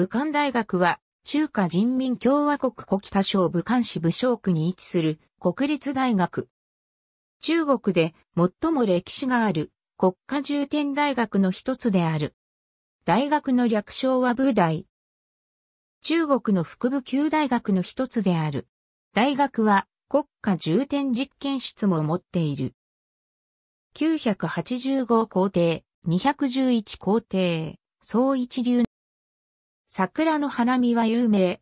武漢大学は、中華人民共和国古北省武漢市武将区に位置する国立大学。中国で最も歴史がある国家重点大学の一つである。大学の略称は武大。中国の副部級大学の一つである。大学は国家重点実験室も持っている。985校帝211校帝総一流桜の花見は有名。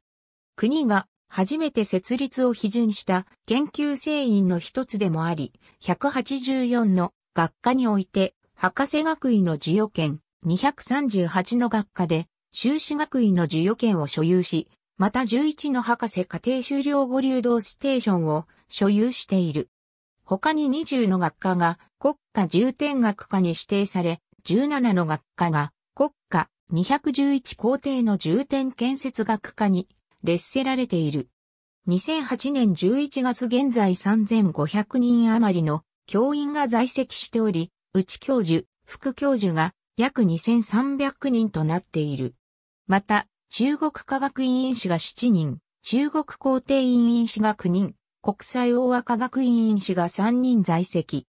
国が初めて設立を批准した研究生員の一つでもあり、184の学科において、博士学位の授与権、238の学科で、修士学位の授与権を所有し、また11の博士課程修了後流動ステーションを所有している。他に20の学科が国家重点学科に指定され、17の学科が国家211校庭の重点建設学科に列せられている。2008年11月現在3500人余りの教員が在籍しており、内教授、副教授が約2300人となっている。また、中国科学委員士が7人、中国校庭委員士が9人、国際大和科学委員士が3人在籍。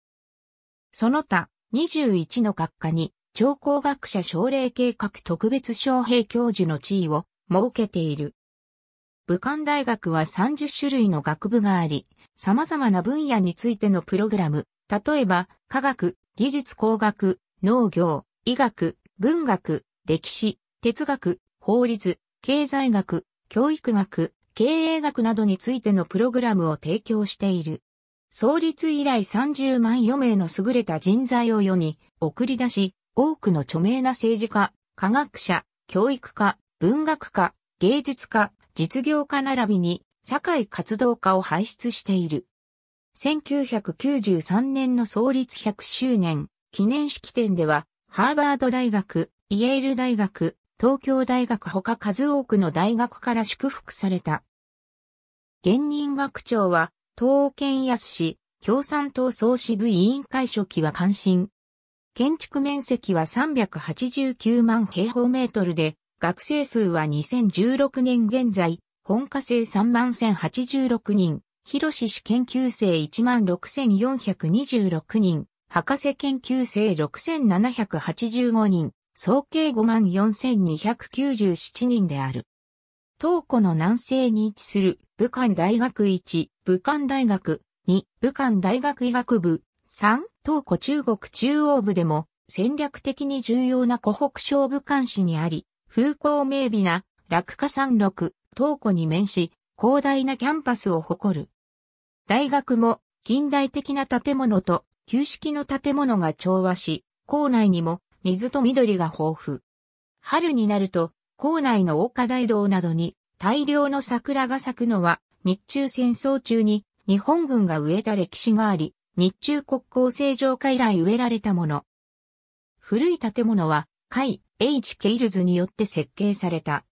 その他、21の学科に超工学者奨励計画特別招聘教授の地位を設けている。武漢大学は30種類の学部があり、様々な分野についてのプログラム、例えば、科学、技術工学、農業、医学、文学、歴史、哲学、法律、経済学、教育学、経営学などについてのプログラムを提供している。創立以来30万余名の優れた人材を世に送り出し、多くの著名な政治家、科学者、教育家、文学家、芸術家、実業家並びに社会活動家を輩出している。1993年の創立100周年記念式典では、ハーバード大学、イエール大学、東京大学他数多くの大学から祝福された。現任学長は、東県安市、共産党総支部委員会書記は関心、建築面積は389万平方メートルで、学生数は2016年現在、本科生3万1086人、広志士研究生16,426人、博士研究生6,785人、総計54,297人である。東湖の南西に位置する武漢大学1、武漢大学2、武漢大学医学部、3、東湖中国中央部でも戦略的に重要な湖北省武漢市にあり、風光明媚な落下山麓、東湖に面し、広大なキャンパスを誇る。大学も近代的な建物と旧式の建物が調和し、校内にも水と緑が豊富。春になると、校内の大花大道などに大量の桜が咲くのは、日中戦争中に日本軍が植えた歴史があり、日中国交正常化以来植えられたもの。古い建物は、海 H. ケイルズによって設計された。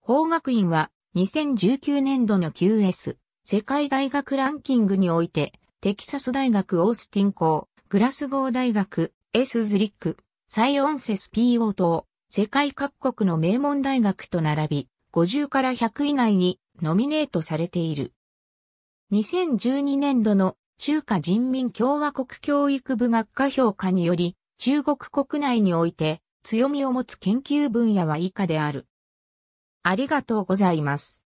法学院は2019年度の QS 世界大学ランキングにおいてテキサス大学オースティン校、グラスゴー大学エスズリック、サイオンセス PO 等世界各国の名門大学と並び50から100以内にノミネートされている。2012年度の中華人民共和国教育部学科評価により、中国国内において強みを持つ研究分野は以下である。ありがとうございます。